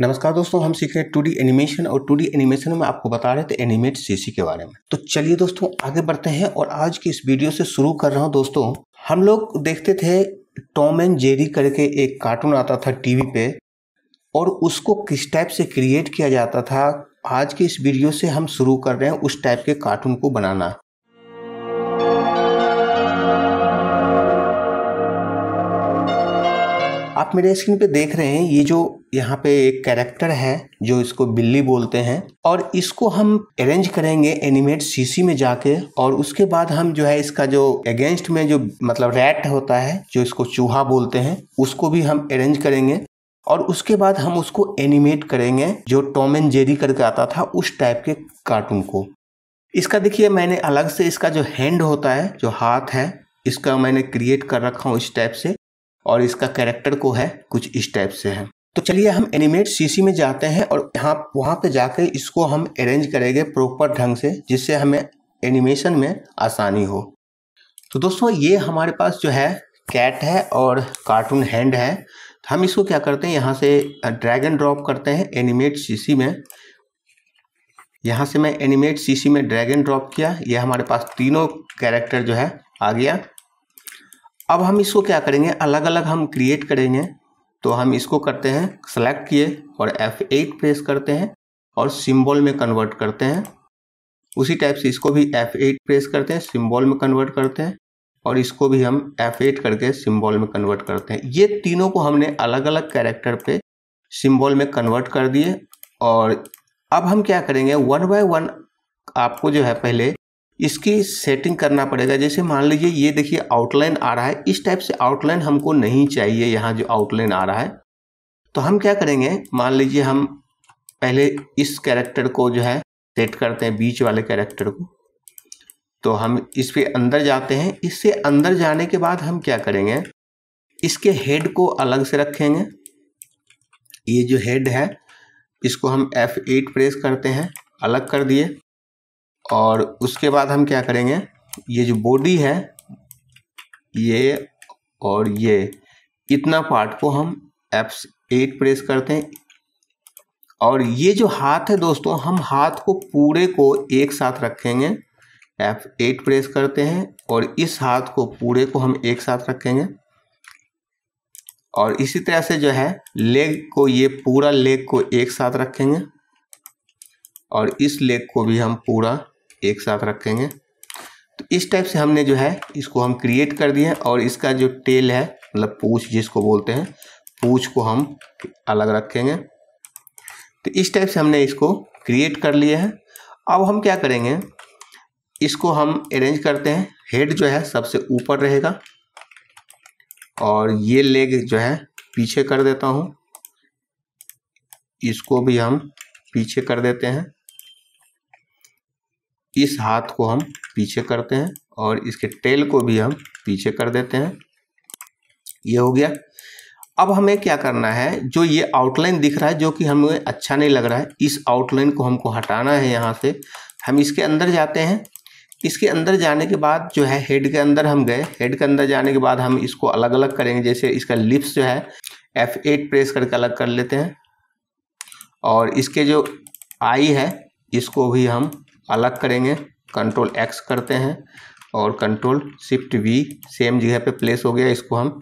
नमस्कार दोस्तों हम सीख रहे हैं टू एनिमेशन और टू एनिमेशन में आपको बता रहे थे एनिमेट सीसी के बारे में तो चलिए दोस्तों आगे बढ़ते हैं और आज की इस वीडियो से शुरू कर रहा हूँ दोस्तों हम लोग देखते थे टॉम एंड जेरी करके एक कार्टून आता था टीवी पे और उसको किस टाइप से क्रिएट किया जाता था आज की इस वीडियो से हम शुरू कर रहे हैं उस टाइप के कार्टून को बनाना आप मेरे स्क्रीन पे देख रहे हैं ये जो यहाँ पे एक कैरेक्टर है जो इसको बिल्ली बोलते हैं और इसको हम अरेंज करेंगे एनिमेट सीसी में जाके और उसके बाद हम जो है इसका जो अगेंस्ट में जो मतलब रैट होता है जो इसको चूहा बोलते हैं उसको भी हम अरेंज करेंगे और उसके बाद हम उसको एनिमेट करेंगे जो टॉम एंड जेरी करके आता था उस टाइप के कार्टून को इसका देखिए मैंने अलग से इसका जो हैंड होता है जो हाथ है इसका मैंने क्रिएट कर रखा हूँ इस टाइप से और इसका कैरेक्टर को है कुछ इस टाइप से है तो चलिए हम एनिमेट सीसी में जाते हैं और यहाँ वहाँ पे जाके इसको हम अरेंज करेंगे प्रॉपर ढंग से जिससे हमें एनिमेशन में आसानी हो तो दोस्तों ये हमारे पास जो है कैट है और कार्टून हैंड है तो हम इसको क्या करते हैं यहाँ से ड्रैगन ड्रॉप करते हैं एनिमेट सीसी में यहाँ से मैं एनिमेट सीसी में ड्रैगन ड्रॉप किया ये हमारे पास तीनों कैरेक्टर जो है आ गया अब हम इसको क्या करेंगे अलग अलग हम क्रिएट करेंगे तो हम इसको करते हैं सेलेक्ट किए और F8 प्रेस करते हैं और सिंबल में कन्वर्ट करते हैं उसी टाइप से इसको भी F8 प्रेस करते हैं सिंबल में कन्वर्ट करते हैं और इसको भी हम F8 करके सिंबल में कन्वर्ट करते हैं ये तीनों को हमने अलग अलग कैरेक्टर पे सिंबल में कन्वर्ट कर दिए और अब हम क्या करेंगे वन बाय वन आपको जो है पहले इसकी सेटिंग करना पड़ेगा जैसे मान लीजिए ये देखिए आउटलाइन आ रहा है इस टाइप से आउटलाइन हमको नहीं चाहिए यहाँ जो आउटलाइन आ रहा है तो हम क्या करेंगे मान लीजिए हम पहले इस कैरेक्टर को जो है सेट करते हैं बीच वाले कैरेक्टर को तो हम इस पर अंदर जाते हैं इससे अंदर जाने के बाद हम क्या करेंगे इसके हेड को अलग से रखेंगे ये जो हेड है इसको हम F8 प्रेस करते हैं अलग कर दिए और उसके बाद हम क्या करेंगे ये जो बॉडी है ये और ये इतना पार्ट को हम एप्स एट प्रेस करते हैं और ये जो हाथ है दोस्तों हम हाथ को पूरे को एक साथ रखेंगे एफ एट प्रेस करते हैं और इस हाथ को पूरे को हम एक साथ रखेंगे और इसी तरह से जो है लेग को ये पूरा लेग को एक साथ रखेंगे और इस लेग को भी हम पूरा एक साथ रखेंगे तो इस टाइप से हमने जो है इसको हम क्रिएट कर दिए और इसका जो टेल है मतलब पूछ जिसको बोलते हैं पूछ को हम अलग रखेंगे तो इस टाइप से हमने इसको क्रिएट कर लिया है अब हम क्या करेंगे इसको हम अरेंज करते हैं हेड जो है सबसे ऊपर रहेगा और ये लेग जो है पीछे कर देता हूँ इसको भी हम पीछे कर देते हैं इस हाथ को हम पीछे करते हैं और इसके टेल को भी हम पीछे कर देते हैं ये हो गया अब हमें क्या करना है जो ये आउटलाइन दिख रहा है जो कि हमें अच्छा नहीं लग रहा है इस आउटलाइन को हमको हटाना है यहाँ से हम इसके अंदर जाते हैं इसके अंदर जाने के बाद जो है हेड के अंदर हम गए हेड के अंदर जाने के बाद हम इसको अलग अलग करेंगे जैसे इसका लिप्स जो है एफ एट प्रेस करके अलग कर लेते हैं और इसके जो आई है इसको भी हम अलग करेंगे कंट्रोल एक्स करते हैं और कंट्रोल शिफ्ट वी सेम जगह पे प्लेस हो गया इसको हम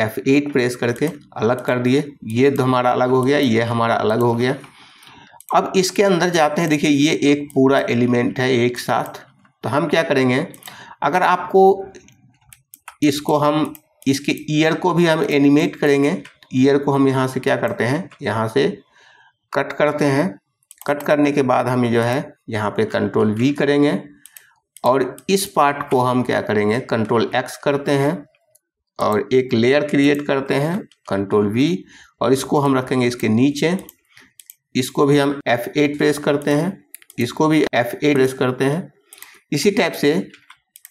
F8 प्रेस करके अलग कर दिए ये तो हमारा अलग हो गया ये हमारा अलग हो गया अब इसके अंदर जाते हैं देखिए ये एक पूरा एलिमेंट है एक साथ तो हम क्या करेंगे अगर आपको इसको हम इसके ईयर को भी हम एनिमेट करेंगे ईयर को हम यहाँ से क्या करते हैं यहाँ से कट करते हैं कट करने के बाद हम जो है यहाँ पे कंट्रोल वी करेंगे और इस पार्ट को हम क्या करेंगे कंट्रोल एक्स करते हैं और एक लेयर क्रिएट करते हैं कंट्रोल वी और इसको हम रखेंगे इसके नीचे इसको भी हम F8 प्रेस करते हैं इसको भी F8 प्रेस करते हैं इसी टाइप से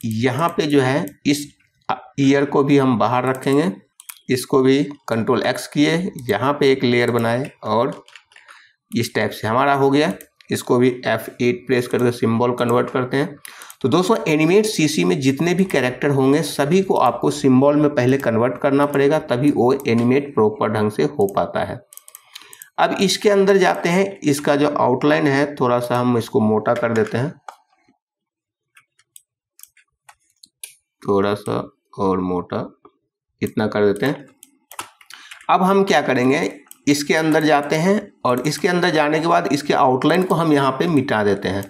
यहाँ पे जो है इस ईयर को भी हम बाहर रखेंगे इसको भी कंट्रोल एक्स किए यहाँ पे एक लेयर बनाए और इस टाइप से हमारा हो गया इसको भी F8 प्रेस करके सिंबल कन्वर्ट करते हैं तो दोस्तों एनिमेट सीसी में जितने भी कैरेक्टर होंगे सभी को आपको सिंबल में पहले कन्वर्ट करना पड़ेगा तभी वो एनिमेट प्रॉपर ढंग से हो पाता है अब इसके अंदर जाते हैं इसका जो आउटलाइन है थोड़ा सा हम इसको मोटा कर देते हैं थोड़ा सा और मोटा इतना कर देते हैं अब हम क्या करेंगे इसके अंदर जाते हैं और इसके अंदर जाने के बाद इसके आउटलाइन को हम यहाँ पे मिटा देते हैं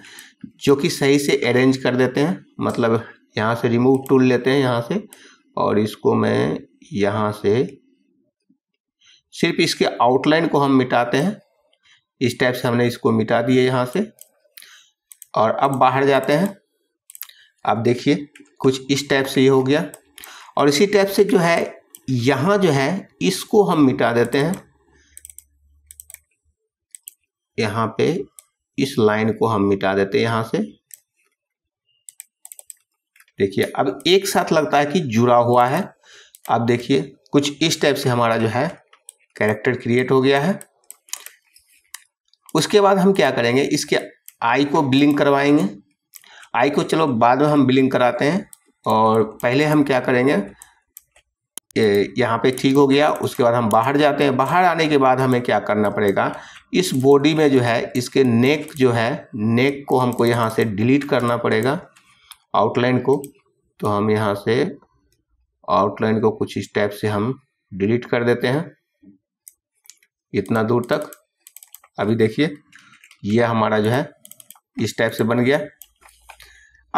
जो कि सही से अरेंज कर देते हैं मतलब यहाँ से रिमूव टूल लेते हैं यहाँ से और इसको मैं यहाँ से सिर्फ इसके आउटलाइन को हम मिटाते हैं इस टाइप से हमने इसको मिटा दिया यहाँ से और अब बाहर जाते हैं आप देखिए कुछ इस टाइप से ये हो गया और इसी टाइप से जो है यहाँ जो है इसको हम मिटा देते हैं यहाँ पे इस लाइन को हम मिटा देते हैं यहाँ से देखिए अब एक साथ लगता है कि जुड़ा हुआ है अब देखिए कुछ इस टाइप से हमारा जो है कैरेक्टर क्रिएट हो गया है उसके बाद हम क्या करेंगे इसके आई को ब्लिंक करवाएंगे आई को चलो बाद में हम ब्लिंक कराते हैं और पहले हम क्या करेंगे यहाँ पे ठीक हो गया उसके बाद हम बाहर जाते हैं बाहर आने के बाद हमें क्या करना पड़ेगा इस बॉडी में जो है इसके नेक जो है नेक को हमको यहाँ से डिलीट करना पड़ेगा आउटलाइन को तो हम यहाँ से आउटलाइन को कुछ इस टाइप से हम डिलीट कर देते हैं इतना दूर तक अभी देखिए यह हमारा जो है इस टाइप से बन गया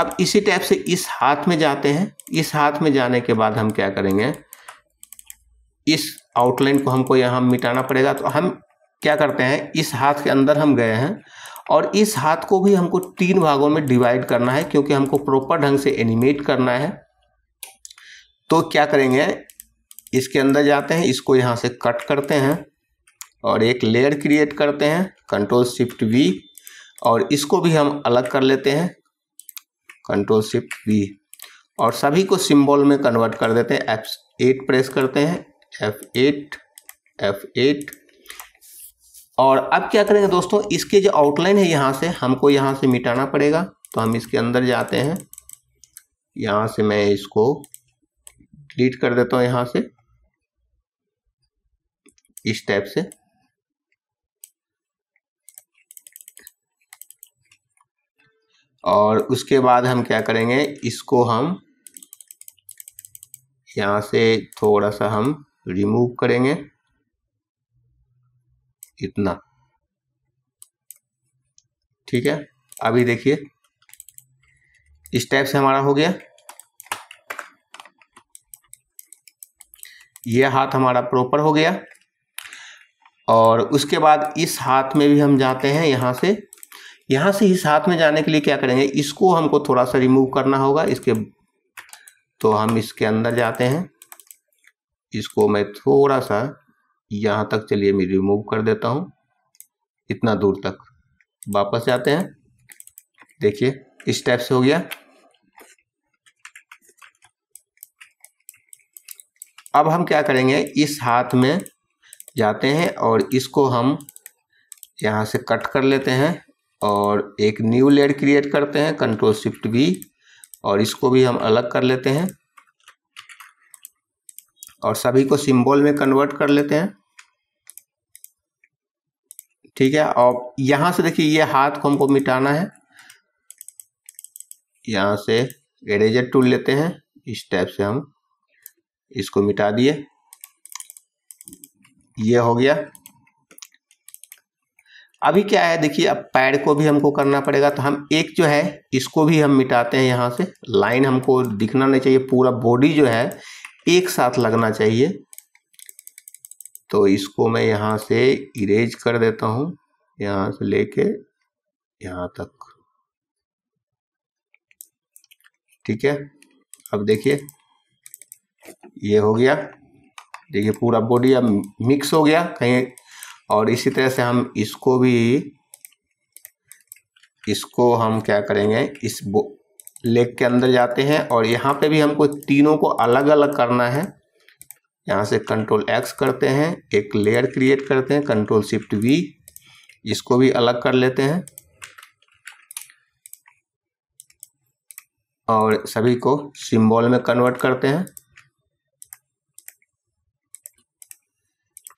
अब इसी टाइप से इस हाथ में जाते हैं इस हाथ में जाने के बाद हम क्या करेंगे इस आउटलाइन को हमको यहाँ मिटाना पड़ेगा तो हम क्या करते हैं इस हाथ के अंदर हम गए हैं और इस हाथ को भी हमको तीन भागों में डिवाइड करना है क्योंकि हमको प्रॉपर ढंग से एनिमेट करना है तो क्या करेंगे इसके अंदर जाते हैं इसको यहाँ से कट करते हैं और एक लेयर क्रिएट करते हैं कंट्रोल शिफ्ट वी और इसको भी हम अलग कर लेते हैं कंट्रोल शिफ्ट वी और सभी को सिंबल में कन्वर्ट कर देते हैं एप्स एट प्रेस करते हैं F8 F8 और अब क्या करेंगे दोस्तों इसके जो आउटलाइन है यहाँ से हमको यहाँ से मिटाना पड़ेगा तो हम इसके अंदर जाते हैं यहाँ से मैं इसको डिलीट कर देता हूँ यहाँ से इस टाइप से और उसके बाद हम क्या करेंगे इसको हम यहाँ से थोड़ा सा हम रिमूव करेंगे इतना ठीक है अभी देखिए इस टाइप से हमारा हो गया यह हाथ हमारा प्रॉपर हो गया और उसके बाद इस हाथ में भी हम जाते हैं यहां से यहां से इस हाथ में जाने के लिए क्या करेंगे इसको हमको थोड़ा सा रिमूव करना होगा इसके तो हम इसके अंदर जाते हैं इसको मैं थोड़ा सा यहाँ तक चलिए मैं रिमूव कर देता हूँ इतना दूर तक वापस जाते हैं देखिए इस टाइप से हो गया अब हम क्या करेंगे इस हाथ में जाते हैं और इसको हम यहाँ से कट कर लेते हैं और एक न्यू लेयर क्रिएट करते हैं कंट्रोल शिफ्ट भी और इसको भी हम अलग कर लेते हैं और सभी को सिंबल में कन्वर्ट कर लेते हैं ठीक है और यहां से देखिए ये हाथ को हमको मिटाना है यहां से एरेजर टूल लेते हैं इस टाइप से हम इसको मिटा दिए ये हो गया अभी क्या है देखिए अब पैर को भी हमको करना पड़ेगा तो हम एक जो है इसको भी हम मिटाते हैं यहाँ से लाइन हमको दिखना नहीं चाहिए पूरा बॉडी जो है एक साथ लगना चाहिए तो इसको मैं यहाँ से इरेज कर देता हूँ यहाँ से लेके यहाँ तक ठीक है अब देखिए ये हो गया देखिए पूरा बॉडी अब मिक्स हो गया कहीं और इसी तरह से हम इसको भी इसको हम क्या करेंगे इस लेग के अंदर जाते हैं और यहाँ पे भी हमको तीनों को अलग अलग करना है यहाँ से कंट्रोल एक्स करते हैं एक लेयर क्रिएट करते हैं कंट्रोल शिफ्ट वी इसको भी अलग कर लेते हैं और सभी को सिंबल में कन्वर्ट करते हैं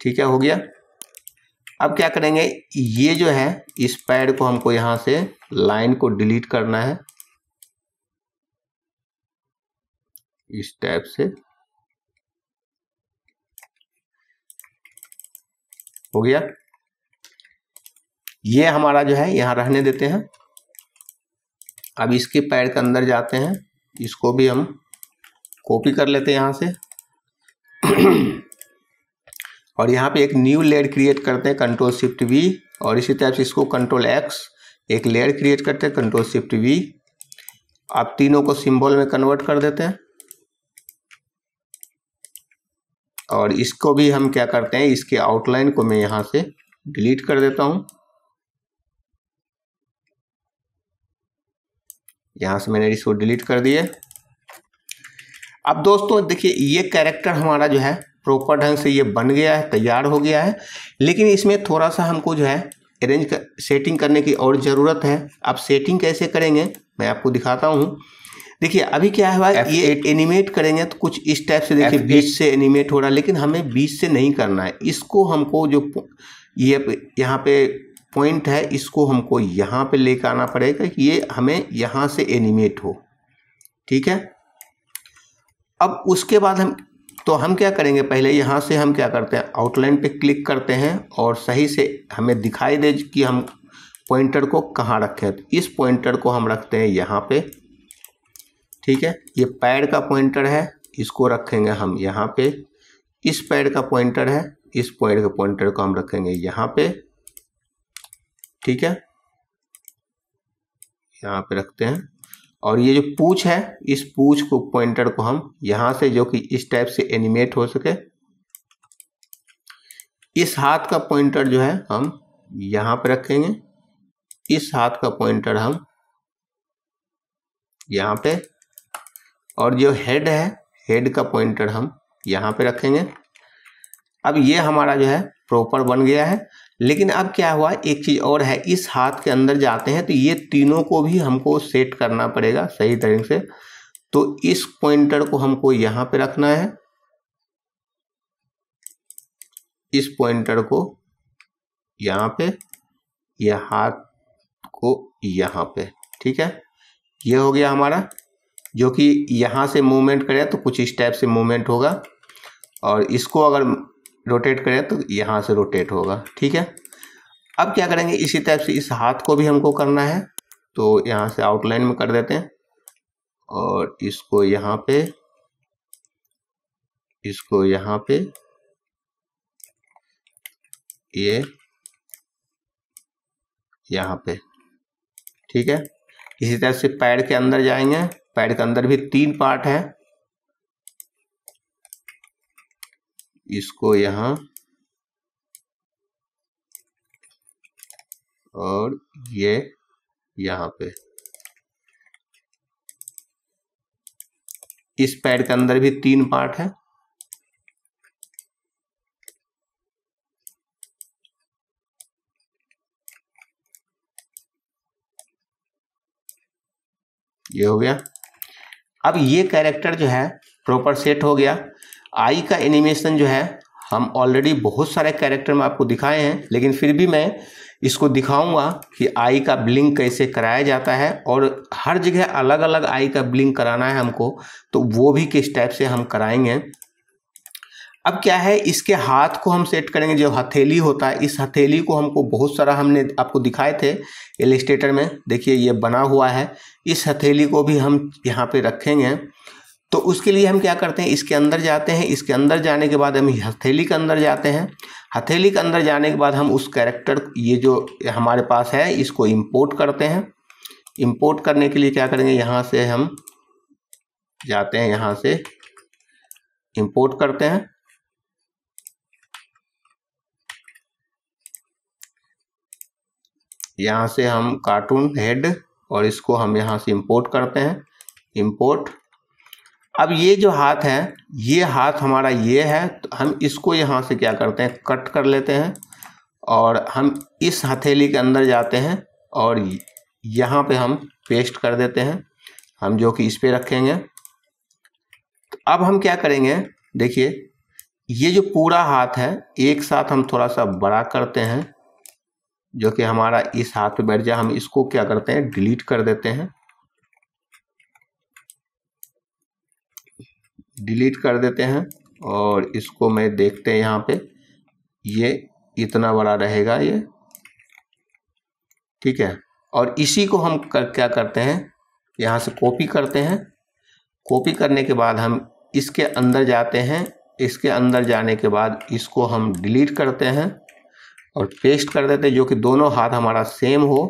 ठीक है हो गया अब क्या करेंगे ये जो है इस पैड को हमको यहाँ से लाइन को डिलीट करना है इस टाइप से हो गया ये हमारा जो है यहां रहने देते हैं अब इसके पैर के अंदर जाते हैं इसको भी हम कॉपी कर लेते हैं यहां से और यहां पे एक न्यू लेयर क्रिएट करते हैं कंट्रोल शिफ्ट वी और इसी तरह से इसको कंट्रोल एक्स एक लेयर क्रिएट करते हैं कंट्रोल शिफ्ट वी आप तीनों को सिंबल में कन्वर्ट कर देते हैं और इसको भी हम क्या करते हैं इसके आउटलाइन को मैं यहाँ से डिलीट कर देता हूँ यहाँ से मैंने इसको डिलीट कर दिए अब दोस्तों देखिए ये कैरेक्टर हमारा जो है प्रॉपर ढंग से ये बन गया है तैयार हो गया है लेकिन इसमें थोड़ा सा हमको जो है अरेंज कर, सेटिंग करने की और ज़रूरत है आप सेटिंग कैसे करेंगे मैं आपको दिखाता हूँ देखिए अभी क्या है ये एनिमेट करेंगे तो कुछ इस टाइप से देखिए बीच से एनिमेट हो रहा है लेकिन हमें बीच से नहीं करना है इसको हमको जो ये यहाँ पे पॉइंट है इसको हमको यहाँ पे लेकर आना पड़ेगा कि ये हमें यहाँ से एनिमेट हो ठीक है अब उसके बाद हम तो हम क्या करेंगे पहले यहाँ से हम क्या करते हैं आउटलाइन पे क्लिक करते हैं और सही से हमें दिखाई दे कि हम पॉइंटर को कहाँ रखें तो इस पॉइंटर को हम रखते हैं यहाँ पे ठीक है ये पैड का पॉइंटर है इसको रखेंगे हम यहाँ पे इस पैड का पॉइंटर है इस पॉइंट के पॉइंटर को हम रखेंगे यहाँ पे ठीक है यहाँ पे रखते हैं और ये जो पूछ है इस पूछ को पॉइंटर को हम यहाँ से जो कि इस टाइप से एनिमेट हो सके इस हाथ का पॉइंटर जो है हम यहाँ पे रखेंगे इस हाथ का पॉइंटर हम यहाँ पे और जो हेड है हेड का पॉइंटर हम यहाँ पे रखेंगे अब ये हमारा जो है प्रॉपर बन गया है लेकिन अब क्या हुआ एक चीज़ और है इस हाथ के अंदर जाते हैं तो ये तीनों को भी हमको सेट करना पड़ेगा सही तरीके से तो इस पॉइंटर को हमको यहाँ पे रखना है इस पॉइंटर को यहाँ पे यह हाथ को यहाँ पे ठीक है ये हो गया हमारा जो कि यहाँ से मूवमेंट करें तो कुछ इस टाइप से मूवमेंट होगा और इसको अगर रोटेट करें तो यहाँ से रोटेट होगा ठीक है अब क्या करेंगे इसी टाइप से इस हाथ को भी हमको करना है तो यहाँ से आउटलाइन में कर देते हैं और इसको यहाँ पे इसको यहाँ पे ये यह, यहाँ पे ठीक है इसी तरह से पैर के अंदर जाएंगे पैड के अंदर भी तीन पार्ट है इसको यहां और ये यहां पे इस पैड के अंदर भी तीन पार्ट है ये हो गया अब ये कैरेक्टर जो है प्रॉपर सेट हो गया आई का एनिमेशन जो है हम ऑलरेडी बहुत सारे कैरेक्टर में आपको दिखाए हैं लेकिन फिर भी मैं इसको दिखाऊंगा कि आई का ब्लिंक कैसे कराया जाता है और हर जगह अलग अलग आई का ब्लिंक कराना है हमको तो वो भी किस टाइप से हम कराएंगे अब क्या है इसके हाथ को हम सेट करेंगे जो हथेली होता है इस हथेली को हमको बहुत सारा हमने आपको दिखाए थे एलिस्टेटर में देखिए ये बना हुआ है इस हथेली को भी हम यहाँ पे रखेंगे तो उसके लिए हम क्या करते हैं इसके अंदर जाते हैं इसके अंदर जाने के बाद हम हथेली के अंदर जाते हैं हथेली के अंदर जाने के बाद हम उस कैरेक्टर ये जो हमारे पास है इसको इम्पोर्ट करते हैं इम्पोर्ट करने के लिए क्या करेंगे यहाँ से हम जाते हैं यहाँ से इम्पोर्ट करते हैं यहाँ से हम कार्टून हेड और इसको हम यहाँ से इंपोर्ट करते हैं इंपोर्ट अब ये जो हाथ है ये हाथ हमारा ये है तो हम इसको यहाँ से क्या करते हैं कट कर लेते हैं और हम इस हथेली के अंदर जाते हैं और यहाँ पे हम पेस्ट कर देते हैं हम जो कि इस पे रखेंगे तो अब हम क्या करेंगे देखिए ये जो पूरा हाथ है एक साथ हम थोड़ा सा बड़ा करते हैं जो कि हमारा इस हाथ पे बैठ जाए हम इसको क्या करते हैं डिलीट कर देते हैं डिलीट कर देते हैं और इसको मैं देखते हैं यहाँ पे ये इतना बड़ा रहेगा ये ठीक है और इसी को हम कर, क्या करते हैं यहाँ से कॉपी करते हैं कॉपी करने के बाद हम इसके अंदर जाते हैं इसके अंदर जाने के बाद इसको हम डिलीट करते हैं और पेस्ट कर देते हैं जो कि दोनों हाथ हमारा सेम हो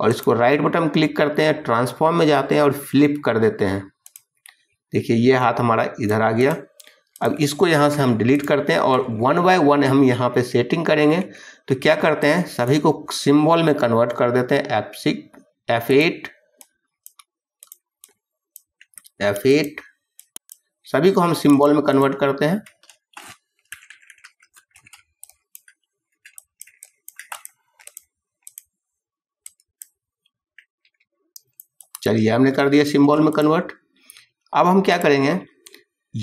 और इसको राइट बटन क्लिक करते हैं ट्रांसफॉर्म में जाते हैं और फ्लिप कर देते हैं देखिए ये हाथ हमारा इधर आ गया अब इसको यहाँ से हम डिलीट करते हैं और वन बाय वन हम यहाँ पे सेटिंग करेंगे तो क्या करते हैं सभी को सिंबल में कन्वर्ट कर देते हैं F six F eight F eight सभी को हम सिंबल में कन्वर्ट करते हैं चलिए हमने कर दिया सिंबल में कन्वर्ट अब हम क्या करेंगे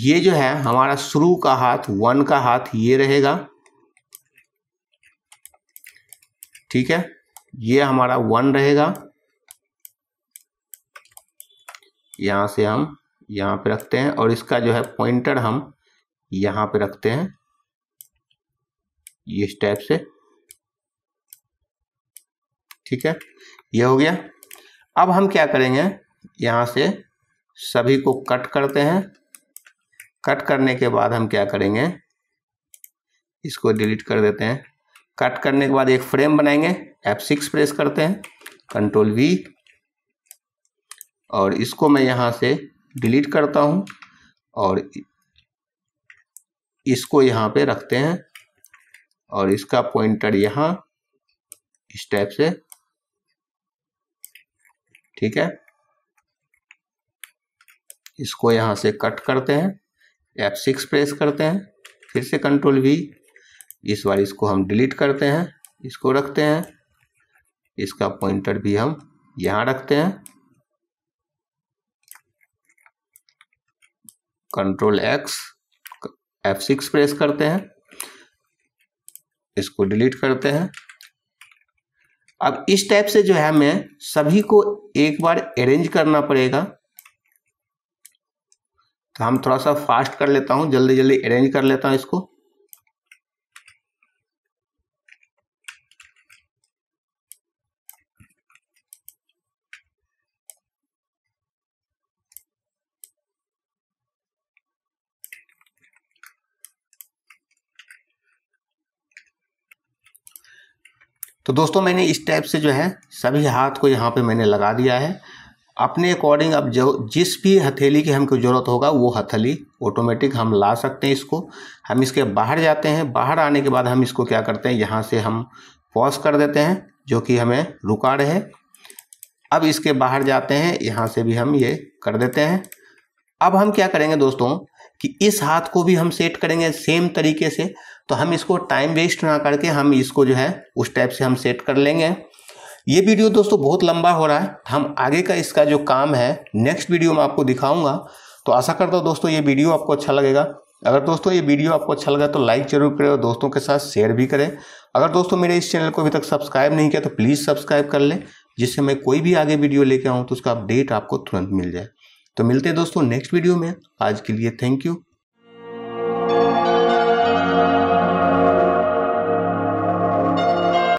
ये जो है हमारा शुरू का हाथ वन का हाथ ये रहेगा ठीक है ये हमारा वन रहेगा यहां से हम यहां पे रखते हैं और इसका जो है पॉइंटर हम यहां पे रखते हैं ये स्टेप से ठीक है ये हो गया अब हम क्या करेंगे यहाँ से सभी को कट करते हैं कट करने के बाद हम क्या करेंगे इसको डिलीट कर देते हैं कट करने के बाद एक फ्रेम बनाएंगे F6 प्रेस करते हैं कंट्रोल वी और इसको मैं यहाँ से डिलीट करता हूँ और इसको यहाँ पे रखते हैं और इसका पॉइंटर यहाँ इस टाइप से ठीक है इसको यहाँ से कट करते हैं F6 प्रेस करते हैं फिर से कंट्रोल वी इस बार इसको हम डिलीट करते हैं इसको रखते हैं इसका पॉइंटर भी हम यहाँ रखते हैं कंट्रोल एक्स F6 प्रेस करते हैं इसको डिलीट करते हैं अब इस टाइप से जो है हमें सभी को एक बार अरेंज करना पड़ेगा तो हम थोड़ा सा फास्ट कर लेता हूँ जल्दी जल्दी अरेंज कर लेता हूँ इसको तो दोस्तों मैंने इस टाइप से जो है सभी हाथ को यहाँ पे मैंने लगा दिया है अपने अकॉर्डिंग अब जो जिस भी हथेली की हमको ज़रूरत होगा वो हथेली ऑटोमेटिक हम ला सकते हैं इसको हम इसके बाहर जाते हैं बाहर आने के बाद हम इसको क्या करते हैं यहाँ से हम पॉज कर देते हैं जो कि हमें रुका रहे अब इसके बाहर जाते हैं यहाँ से भी हम ये कर देते हैं अब हम क्या करेंगे दोस्तों कि इस हाथ को भी हम सेट करेंगे सेम तरीके से तो हम हाँ। इसको टाइम वेस्ट ना करके हम इसको जो है उस टाइप से हम सेट कर लेंगे ये वीडियो दोस्तों बहुत लंबा हो रहा है हम आगे का इसका जो काम है नेक्स्ट वीडियो में आपको दिखाऊंगा तो आशा करता हूँ दोस्तों ये वीडियो आपको अच्छा लगेगा अगर दोस्तों ये वीडियो आपको अच्छा लगा तो लाइक जरूर करें और दोस्तों के साथ शेयर भी करें अगर दोस्तों मेरे इस चैनल को अभी तक सब्सक्राइब नहीं किया तो प्लीज़ सब्सक्राइब कर लें जिससे मैं कोई भी आगे वीडियो लेके आऊँ तो उसका अपडेट आपको तुरंत मिल जाए तो मिलते हैं दोस्तों नेक्स्ट वीडियो में आज के लिए थैंक यू